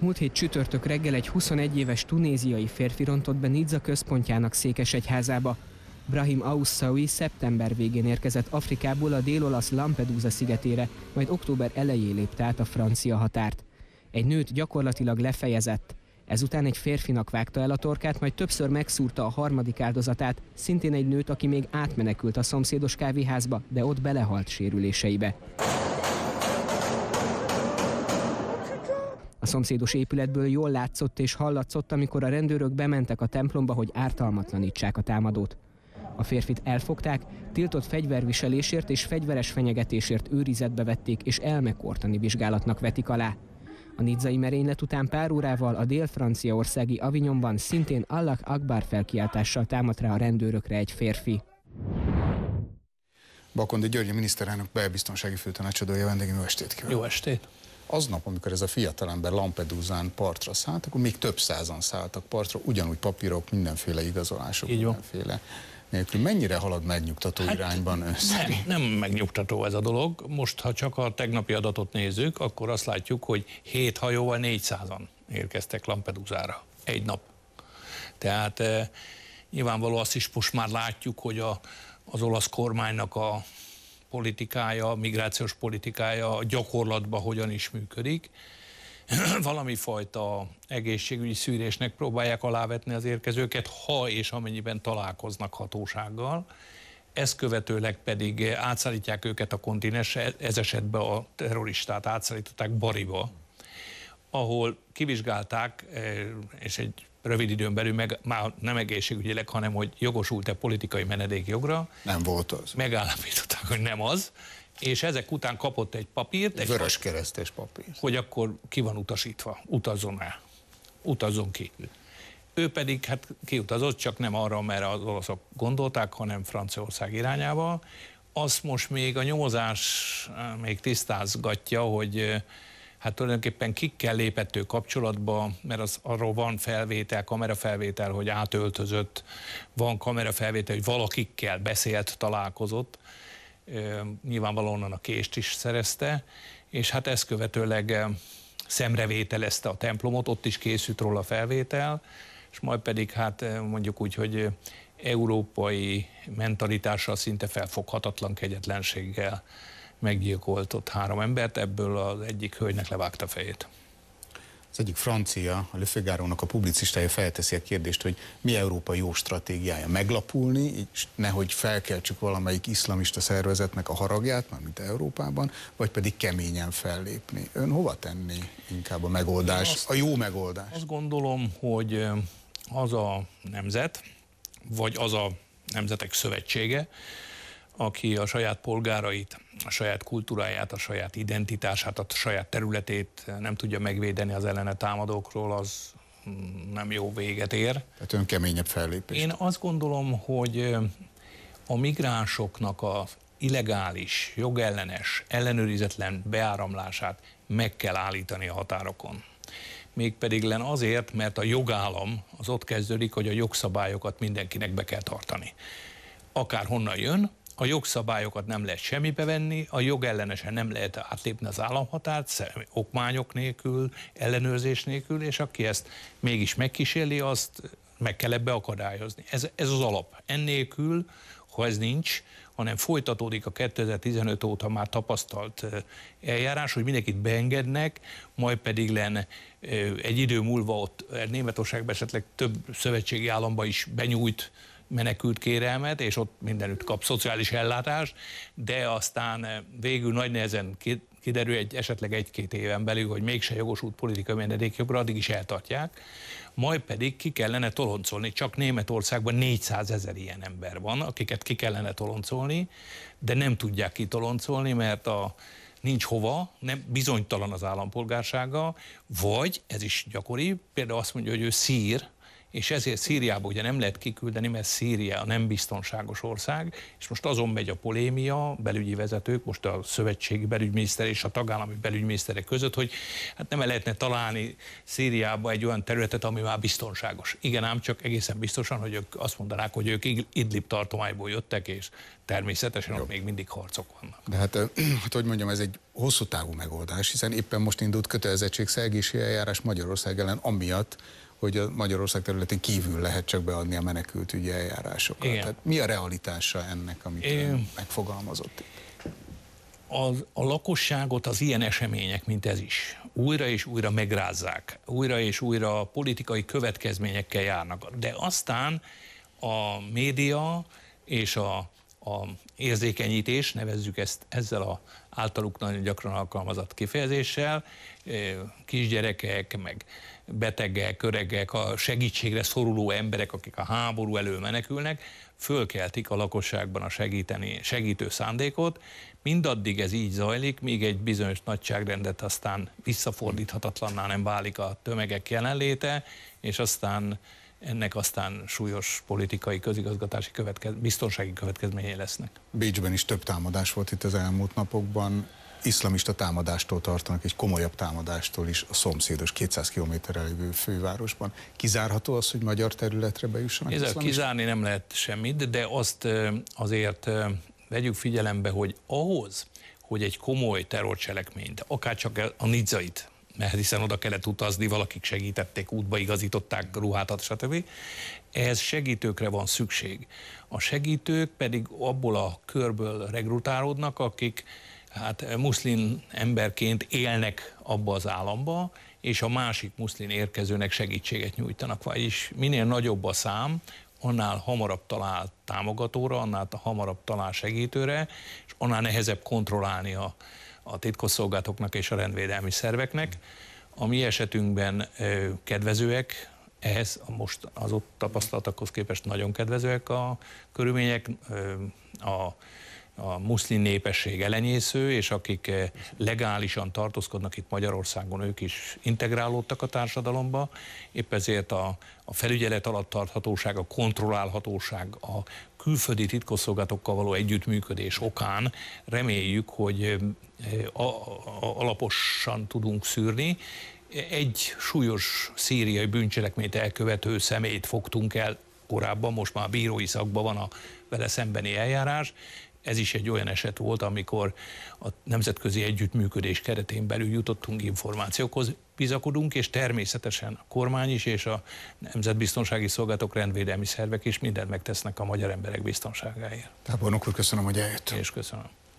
Múlt hét csütörtök reggel egy 21 éves tunéziai férfi rontott be Nidza központjának székesegyházába. Brahim Aussaoui szeptember végén érkezett Afrikából a délolasz Lampedusa szigetére, majd október elején lépte át a francia határt. Egy nőt gyakorlatilag lefejezett. Ezután egy férfinak vágta el a torkát, majd többször megszúrta a harmadik áldozatát, szintén egy nőt, aki még átmenekült a szomszédos kávéházba, de ott belehalt sérüléseibe. szomszédos épületből jól látszott és hallatszott, amikor a rendőrök bementek a templomba, hogy ártalmatlanítsák a támadót. A férfit elfogták, tiltott fegyverviselésért és fegyveres fenyegetésért őrizetbe vették és elmekortani vizsgálatnak vetik alá. A nidzai merénylet után pár órával a dél-franciaországi Avignonban szintén Allah Akbar felkiáltással támadt rá a rendőrökre egy férfi. Bakondi György, miniszterelnök belbiztonsági főtanácsadója vendégünk, jó estét kívánok! Jó estét! aznap, amikor ez a fiatalember Lampedusán partra szállt, akkor még több százan szálltak partra, ugyanúgy papírok, mindenféle igazolások, Így mindenféle nélkül. Mennyire halad megnyugtató hát, irányban ön Nem, nem megnyugtató ez a dolog. Most, ha csak a tegnapi adatot nézzük, akkor azt látjuk, hogy 7 hajóval 400-an érkeztek Lampedusára egy nap. Tehát e, nyilvánvaló azt is most már látjuk, hogy a, az olasz kormánynak a politikája, migrációs politikája a gyakorlatban hogyan is működik. Valami fajta egészségügyi szűrésnek próbálják alávetni az érkezőket, ha és amennyiben találkoznak hatósággal. Ezt követőleg pedig átszállítják őket a kontinensre, ez esetben a terroristát átszállították Bariba, ahol kivizsgálták, eh, és egy rövid időn belül, meg már nem egészségügyileg, hanem hogy jogosult-e politikai menedékjogra. Nem volt az. Megállapították, hogy nem az, és ezek után kapott egy papírt. Egy Vörös keresztes papír. Hogy akkor ki van utasítva, utazzon el, utazzon ki. Ő pedig hát kiutazott, csak nem arra, mert az olaszok gondolták, hanem Franciaország irányába. Azt most még a nyomozás eh, még tisztázgatja, hogy eh, hát tulajdonképpen kikkel lépett ő kapcsolatba, mert az, arról van felvétel, kamerafelvétel, hogy átöltözött, van kamerafelvétel, hogy valakikkel beszélt, találkozott, nyilvánvalóan a kést is szerezte, és hát ezt követőleg szemrevételezte a templomot, ott is készült róla felvétel, és majd pedig hát mondjuk úgy, hogy európai mentalitással szinte felfoghatatlan kegyetlenséggel meggyilkolt ott három embert, ebből az egyik hölgynek levágta fejét. Az egyik francia, a Löfegárónak a publicistája felteszi a kérdést, hogy mi Európa jó stratégiája meglapulni, és nehogy felkeltsük valamelyik iszlamista szervezetnek a haragját, már mint Európában, vagy pedig keményen fellépni. Ön hova tenni inkább a megoldás, azt, a jó megoldás? Azt gondolom, hogy az a nemzet, vagy az a nemzetek szövetsége, aki a saját polgárait, a saját kultúráját, a saját identitását, a saját területét nem tudja megvédeni az ellene támadókról, az hm, nem jó véget ér. Tehát ön keményebb fellépés. Én azt gondolom, hogy a migránsoknak a illegális, jogellenes, ellenőrizetlen beáramlását meg kell állítani a határokon. Mégpedig len azért, mert a jogállam az ott kezdődik, hogy a jogszabályokat mindenkinek be kell tartani. Akár honnan jön, a jogszabályokat nem lehet semmibe venni, a jogellenesen nem lehet átlépni az államhatárt, okmányok nélkül, ellenőrzés nélkül, és aki ezt mégis megkíséli, azt meg kell ebbe akadályozni. Ez, ez az alap. Ennélkül, ha ez nincs, hanem folytatódik a 2015 óta már tapasztalt eljárás, hogy mindenkit beengednek, majd pedig len egy idő múlva ott eh, Németországban esetleg több szövetségi államba is benyújt menekült kérelmet, és ott mindenütt kap szociális ellátást, de aztán eh, végül nagy nehezen kiderül egy, esetleg egy-két éven belül, hogy mégse jogosult politikai menedékjogra, addig is eltartják, majd pedig ki kellene toloncolni. Csak Németországban 400 ezer ilyen ember van, akiket ki kellene toloncolni, de nem tudják toloncolni, mert a, nincs hova, nem bizonytalan az állampolgársága, vagy, ez is gyakori, például azt mondja, hogy ő szír, és ezért Szíriába ugye nem lehet kiküldeni, mert Szíria nem biztonságos ország, és most azon megy a polémia, belügyi vezetők, most a szövetségi belügyminiszter és a tagállami belügyminiszterek között, hogy hát nem lehetne találni Szíriába egy olyan területet, ami már biztonságos. Igen, ám csak egészen biztosan, hogy ők azt mondanák, hogy ők Idlib tartományból jöttek, és természetesen Jó. ott még mindig harcok vannak. De hát, hát, hogy mondjam, ez egy hosszú távú megoldás, hiszen éppen most indult kötelezettségszegési eljárás Magyarország ellen, amiatt, hogy a Magyarország területén kívül lehet csak beadni a ügyi eljárásokat. Igen. Tehát mi a realitása ennek, amit Én... megfogalmazott itt? a, a lakosságot az ilyen események, mint ez is, újra és újra megrázzák, újra és újra politikai következményekkel járnak. De aztán a média és a a érzékenyítés, nevezzük ezt ezzel a általuk nagyon gyakran alkalmazott kifejezéssel, kisgyerekek, meg betegek, öregek, a segítségre szoruló emberek, akik a háború elől menekülnek, fölkeltik a lakosságban a segíteni, segítő szándékot, mindaddig ez így zajlik, míg egy bizonyos nagyságrendet aztán visszafordíthatatlanná nem válik a tömegek jelenléte, és aztán ennek aztán súlyos politikai, közigazgatási következ, biztonsági következményei lesznek. Bécsben is több támadás volt itt az elmúlt napokban. Iszlamista támadástól tartanak, egy komolyabb támadástól is a szomszédos 200 km lévő fővárosban. Kizárható az, hogy magyar területre bejussanak? Ez kizárni nem lehet semmit, de azt azért vegyük figyelembe, hogy ahhoz, hogy egy komoly terrorcselekményt, akár csak a nidzait, mert hiszen oda kellett utazni, valakik segítették, útba igazították ruhát, stb. Ehhez segítőkre van szükség. A segítők pedig abból a körből regrutálódnak, akik hát muszlim emberként élnek abba az államba, és a másik muszlim érkezőnek segítséget nyújtanak. Vagyis minél nagyobb a szám, annál hamarabb talál támogatóra, annál hamarabb talál segítőre, és annál nehezebb kontrollálni a, a titkosszolgálatoknak és a rendvédelmi szerveknek. A mi esetünkben kedvezőek, ehhez most az ott tapasztalatokhoz képest nagyon kedvezőek a körülmények. A a muszlim népesség elenyésző, és akik legálisan tartózkodnak itt Magyarországon, ők is integrálódtak a társadalomba, épp ezért a, a felügyelet alatt tarthatóság, a kontrollálhatóság, a, külföldi titkosszolgatokkal való együttműködés okán reméljük, hogy a, a, alaposan tudunk szűrni. Egy súlyos szíriai bűncselekményt elkövető személyt fogtunk el korábban, most már bírói szakban van a vele szembeni eljárás, ez is egy olyan eset volt, amikor a nemzetközi együttműködés keretén belül jutottunk információkhoz, bizakodunk, és természetesen a kormány is, és a nemzetbiztonsági szolgálatok, rendvédelmi szervek is mindent megtesznek a magyar emberek biztonságáért. Tábornok úr, köszönöm, hogy eljött. És köszönöm.